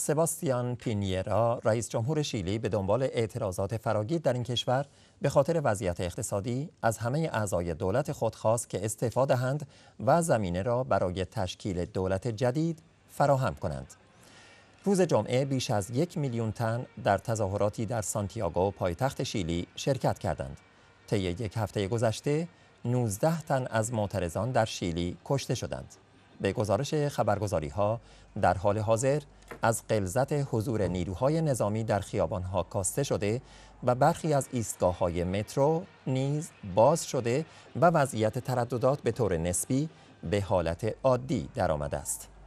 سباستیان پینیرا رئیس جمهور شیلی به دنبال اعتراضات فراگیر در این کشور به خاطر وضعیت اقتصادی از همه اعضای دولت خود خواست که استعفا دهند و زمینه را برای تشکیل دولت جدید فراهم کنند. روز جمعه بیش از یک میلیون تن در تظاهراتی در سانتیاگو پایتخت شیلی شرکت کردند. طی یک هفته گذشته 19 تن از معترضان در شیلی کشته شدند. به گزارش خبرگزاری ها در حال حاضر از قلزت حضور نیروهای نظامی در خیابان ها کاسته شده و برخی از ایستگاه های مترو نیز باز شده و وضعیت ترددات به طور نسبی به حالت عادی درآمده است.